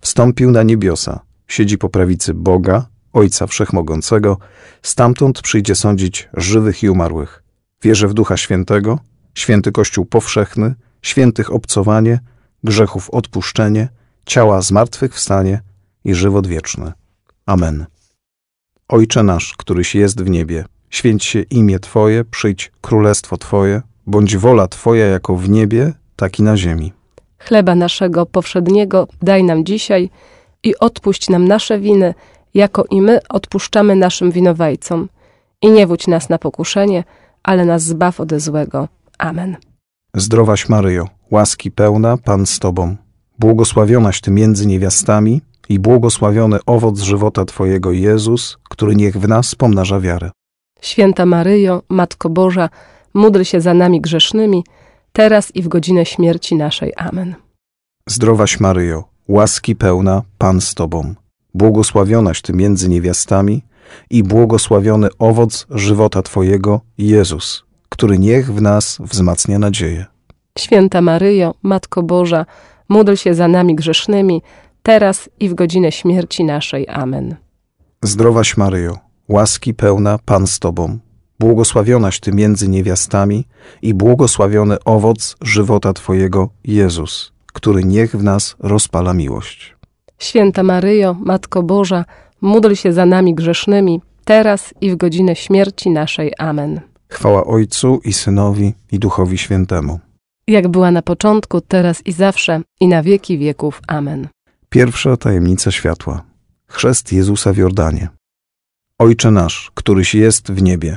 wstąpił na niebiosa, siedzi po prawicy Boga, Ojca Wszechmogącego, stamtąd przyjdzie sądzić żywych i umarłych. Wierzę w Ducha Świętego, święty Kościół powszechny, świętych obcowanie, grzechów odpuszczenie, ciała zmartwychwstanie i żywot wieczny. Amen. Ojcze nasz, któryś jest w niebie, święć się imię Twoje, przyjdź królestwo Twoje, bądź wola Twoja jako w niebie, tak i na ziemi. Chleba naszego powszedniego daj nam dzisiaj i odpuść nam nasze winy, jako i my odpuszczamy naszym winowajcom. I nie wódź nas na pokuszenie, ale nas zbaw ode złego. Amen. Zdrowaś Maryjo, łaski pełna, Pan z Tobą. Błogosławionaś Ty między niewiastami i błogosławiony owoc żywota Twojego Jezus, który niech w nas pomnaża wiarę. Święta Maryjo, Matko Boża, módl się za nami grzesznymi, teraz i w godzinę śmierci naszej. Amen. Zdrowaś Maryjo, łaski pełna, Pan z Tobą. Błogosławionaś Ty między niewiastami i błogosławiony owoc żywota Twojego, Jezus, który niech w nas wzmacnia nadzieję. Święta Maryjo, Matko Boża, módl się za nami grzesznymi, teraz i w godzinę śmierci naszej. Amen. Zdrowaś Maryjo, łaski pełna, Pan z Tobą Błogosławionaś Ty między niewiastami i błogosławiony owoc żywota Twojego, Jezus, który niech w nas rozpala miłość. Święta Maryjo, Matko Boża, módl się za nami grzesznymi, teraz i w godzinę śmierci naszej. Amen. Chwała Ojcu i Synowi i Duchowi Świętemu. Jak była na początku, teraz i zawsze, i na wieki wieków. Amen. Pierwsza tajemnica światła. Chrzest Jezusa w Jordanie. Ojcze nasz, któryś jest w niebie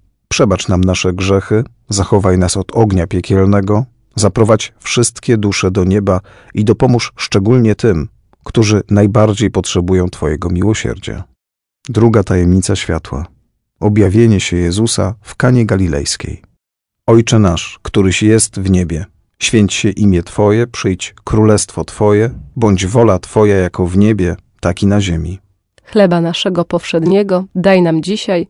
Przebacz nam nasze grzechy, zachowaj nas od ognia piekielnego, zaprowadź wszystkie dusze do nieba i dopomóż szczególnie tym, którzy najbardziej potrzebują Twojego miłosierdzia. Druga tajemnica światła. Objawienie się Jezusa w Kanie Galilejskiej. Ojcze nasz, któryś jest w niebie, święć się imię Twoje, przyjdź królestwo Twoje, bądź wola Twoja jako w niebie, tak i na ziemi. Chleba naszego powszedniego daj nam dzisiaj –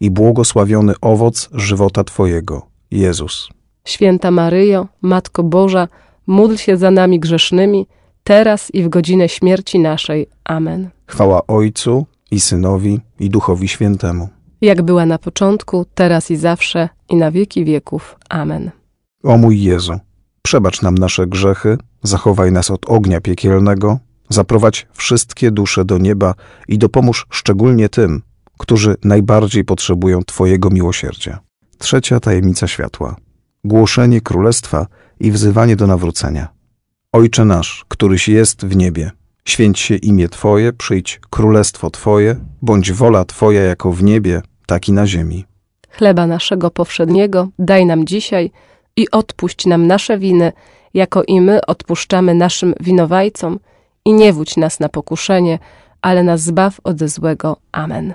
i błogosławiony owoc żywota Twojego, Jezus. Święta Maryjo, Matko Boża, módl się za nami grzesznymi, teraz i w godzinę śmierci naszej. Amen. Chwała Ojcu i Synowi i Duchowi Świętemu. Jak była na początku, teraz i zawsze, i na wieki wieków. Amen. O mój Jezu, przebacz nam nasze grzechy, zachowaj nas od ognia piekielnego, zaprowadź wszystkie dusze do nieba i dopomóż szczególnie tym, którzy najbardziej potrzebują Twojego miłosierdzia. Trzecia tajemnica światła głoszenie królestwa i wzywanie do nawrócenia. Ojcze nasz, któryś jest w niebie, święć się imię Twoje, przyjdź królestwo Twoje, bądź wola Twoja jako w niebie, tak i na ziemi. Chleba naszego powszedniego daj nam dzisiaj i odpuść nam nasze winy, jako i my odpuszczamy naszym winowajcom i nie wódź nas na pokuszenie, ale nas zbaw od złego. Amen.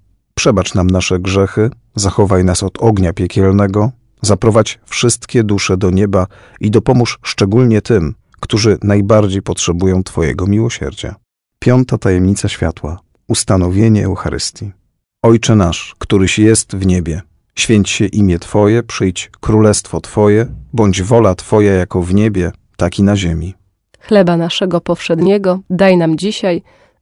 przebacz nam nasze grzechy, zachowaj nas od ognia piekielnego, zaprowadź wszystkie dusze do nieba i dopomóż szczególnie tym, którzy najbardziej potrzebują Twojego miłosierdzia. Piąta tajemnica światła ustanowienie Eucharystii. Ojcze nasz, któryś jest w niebie, święć się imię Twoje, przyjdź królestwo Twoje, bądź wola Twoja jako w niebie, tak i na ziemi. Chleba naszego powszedniego daj nam dzisiaj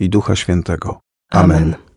i Ducha Świętego. Amen. Amen.